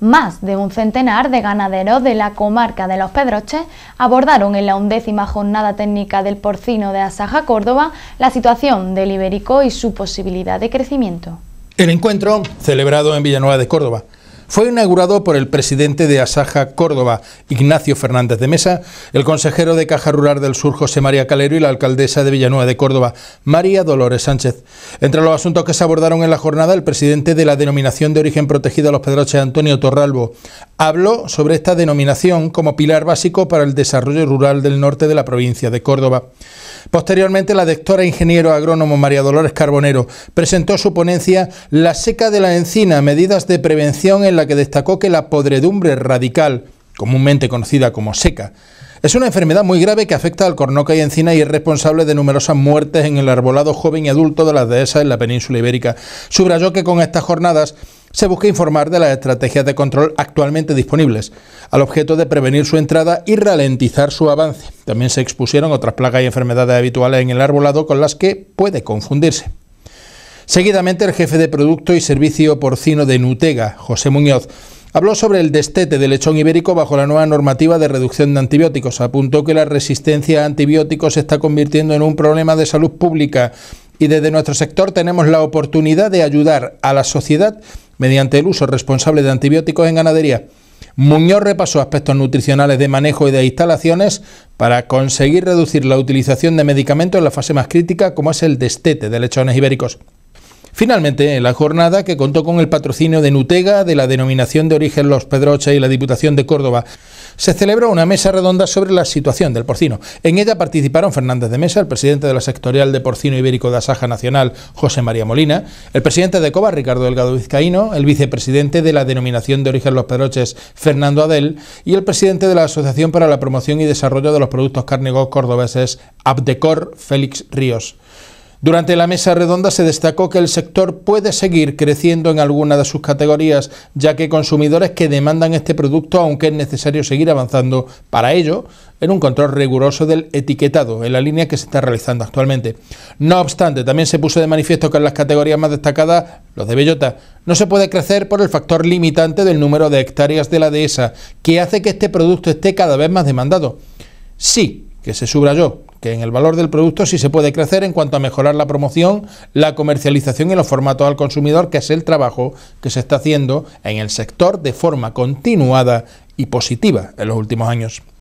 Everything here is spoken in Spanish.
Más de un centenar de ganaderos de la comarca de Los Pedroches abordaron en la undécima jornada técnica del porcino de Asaja Córdoba la situación del ibérico y su posibilidad de crecimiento. El encuentro, celebrado en Villanueva de Córdoba, fue inaugurado por el presidente de Asaja Córdoba, Ignacio Fernández de Mesa, el consejero de Caja Rural del Sur, José María Calero, y la alcaldesa de Villanueva de Córdoba, María Dolores Sánchez. Entre los asuntos que se abordaron en la jornada, el presidente de la denominación de origen protegida los Pedroches, Antonio Torralbo, habló sobre esta denominación como pilar básico para el desarrollo rural del norte de la provincia de Córdoba. Posteriormente, la doctora ingeniero agrónomo María Dolores Carbonero presentó su ponencia La seca de la encina, medidas de prevención en la que destacó que la podredumbre radical, comúnmente conocida como seca, es una enfermedad muy grave que afecta al cornoca y encina y es responsable de numerosas muertes en el arbolado joven y adulto de las dehesas en la península ibérica. Subrayó que con estas jornadas se busca informar de las estrategias de control actualmente disponibles, al objeto de prevenir su entrada y ralentizar su avance. También se expusieron otras plagas y enfermedades habituales en el arbolado con las que puede confundirse. Seguidamente, el jefe de Producto y Servicio Porcino de Nutega, José Muñoz, habló sobre el destete del lechón ibérico bajo la nueva normativa de reducción de antibióticos. Apuntó que la resistencia a antibióticos se está convirtiendo en un problema de salud pública y desde nuestro sector tenemos la oportunidad de ayudar a la sociedad mediante el uso responsable de antibióticos en ganadería. Muñoz repasó aspectos nutricionales de manejo y de instalaciones para conseguir reducir la utilización de medicamentos en la fase más crítica, como es el destete de lechones ibéricos. Finalmente, en la jornada, que contó con el patrocinio de Nutega, de la Denominación de Origen Los Pedroches y la Diputación de Córdoba, se celebró una mesa redonda sobre la situación del porcino. En ella participaron Fernández de Mesa, el presidente de la sectorial de porcino ibérico de Asaja Nacional, José María Molina, el presidente de COBA, Ricardo Delgado Vizcaíno, el vicepresidente de la denominación de origen Los Pedroches, Fernando Adel, y el presidente de la Asociación para la Promoción y Desarrollo de los Productos Cárnicos Cordobeses, Abdecor, Félix Ríos. Durante la mesa redonda se destacó que el sector puede seguir creciendo en alguna de sus categorías, ya que consumidores que demandan este producto, aunque es necesario seguir avanzando para ello, en un control riguroso del etiquetado, en la línea que se está realizando actualmente. No obstante, también se puso de manifiesto que en las categorías más destacadas, los de bellota, no se puede crecer por el factor limitante del número de hectáreas de la dehesa, que hace que este producto esté cada vez más demandado. Sí, que se subrayó, que en el valor del producto sí se puede crecer en cuanto a mejorar la promoción, la comercialización y los formatos al consumidor, que es el trabajo que se está haciendo en el sector de forma continuada y positiva en los últimos años.